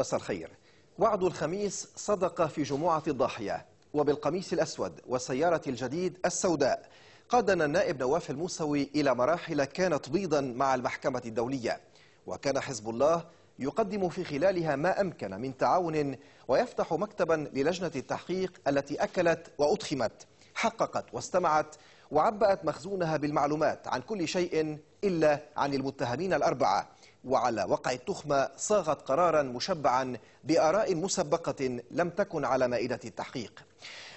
مساء الخير وعد الخميس صدق في جمعة الضاحية وبالقميص الأسود والسيارة الجديد السوداء قادنا النائب نواف الموسوي إلى مراحل كانت بيضا مع المحكمة الدولية وكان حزب الله يقدم في خلالها ما أمكن من تعاون ويفتح مكتبا للجنة التحقيق التي أكلت وأضخمت حققت واستمعت وعبأت مخزونها بالمعلومات عن كل شيء إلا عن المتهمين الأربعة وعلى وقع التخمة صاغت قرارا مشبعا بآراء مسبقة لم تكن على مائدة التحقيق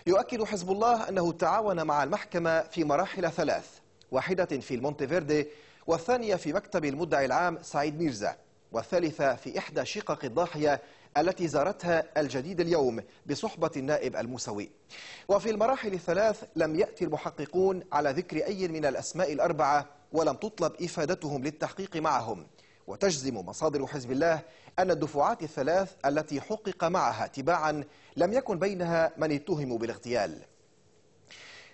يؤكد حزب الله أنه تعاون مع المحكمة في مراحل ثلاث واحدة في المونتفيردي والثانية في مكتب المدعي العام سعيد ميرزا والثالثة في إحدى شقق الضاحية التي زارتها الجديد اليوم بصحبة النائب الموسوي وفي المراحل الثلاث لم يأتي المحققون على ذكر أي من الأسماء الأربعة ولم تطلب إفادتهم للتحقيق معهم وتجزم مصادر حزب الله أن الدفعات الثلاث التي حقق معها تباعا لم يكن بينها من اتهموا بالاغتيال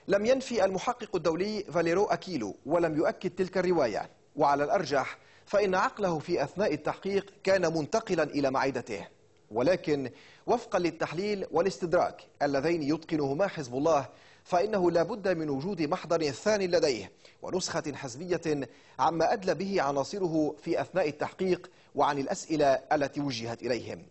لم ينفي المحقق الدولي فاليرو أكيلو ولم يؤكد تلك الرواية وعلى الأرجح فإن عقله في أثناء التحقيق كان منتقلا إلى معدته ولكن وفقا للتحليل والاستدراك اللذين يتقنهما حزب الله فإنه لا بد من وجود محضر ثان لديه ونسخة حزبية عما أدلى به عناصره في أثناء التحقيق وعن الأسئلة التي وجهت إليهم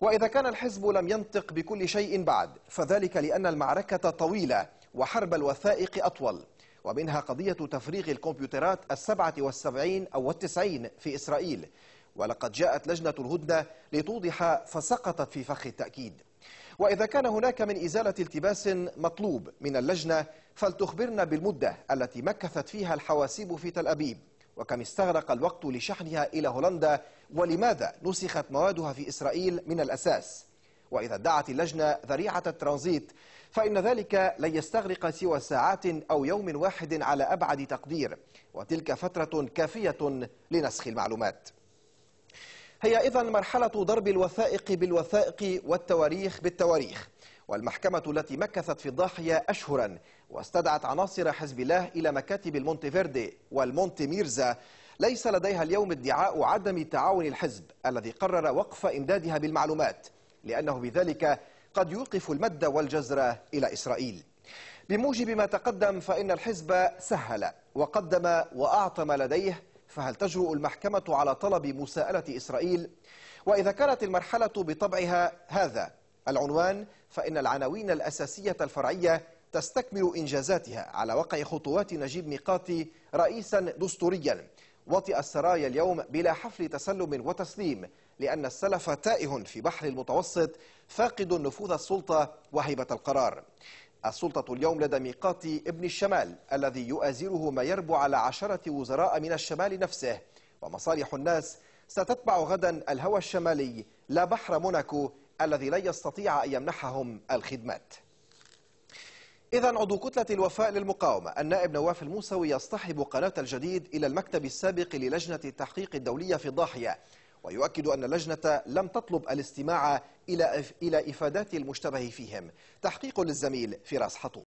وإذا كان الحزب لم ينطق بكل شيء بعد فذلك لأن المعركة طويلة وحرب الوثائق أطول ومنها قضية تفريغ الكمبيوترات السبعة والسبعين أو التسعين في إسرائيل ولقد جاءت لجنة الهدنة لتوضح فسقطت في فخ التأكيد وإذا كان هناك من إزالة التباس مطلوب من اللجنة فلتخبرنا بالمدة التي مكثت فيها الحواسيب في تل أبيب وكم استغرق الوقت لشحنها إلى هولندا ولماذا نسخت موادها في إسرائيل من الأساس وإذا ادعت اللجنة ذريعة الترانزيت فإن ذلك لن يستغرق سوى ساعات أو يوم واحد على أبعد تقدير وتلك فترة كافية لنسخ المعلومات هي إذا مرحلة ضرب الوثائق بالوثائق والتواريخ بالتواريخ والمحكمة التي مكثت في الضاحية أشهرا واستدعت عناصر حزب الله إلى مكاتب المونتفيردي والمونتي ميرزا ليس لديها اليوم ادعاء عدم تعاون الحزب الذي قرر وقف إمدادها بالمعلومات لأنه بذلك قد يوقف المد والجزر إلى إسرائيل بموجب ما تقدم فإن الحزب سهل وقدم وأعطم لديه فهل تجرؤ المحكمة على طلب مساءلة إسرائيل؟ وإذا كانت المرحلة بطبعها هذا العنوان فإن العناوين الأساسية الفرعية تستكمل إنجازاتها على وقع خطوات نجيب ميقاتي رئيسا دستوريا وطئ السرايا اليوم بلا حفل تسلم وتسليم لأن السلف تائه في بحر المتوسط فاقد نفوذ السلطة وهيبة القرار السلطة اليوم لدى ميقات ابن الشمال الذي يؤازره ما يربو على عشرة وزراء من الشمال نفسه ومصالح الناس ستتبع غدا الهوى الشمالي لا بحر موناكو الذي لن يستطيع أن يمنحهم الخدمات إذا عضو كتلة الوفاء للمقاومة النائب نواف الموسوي يصطحب قناة الجديد إلى المكتب السابق للجنة التحقيق الدولية في الضاحية ويؤكد أن اللجنة لم تطلب الاستماع إلى إفادات المشتبه فيهم تحقيق للزميل فراس حطوب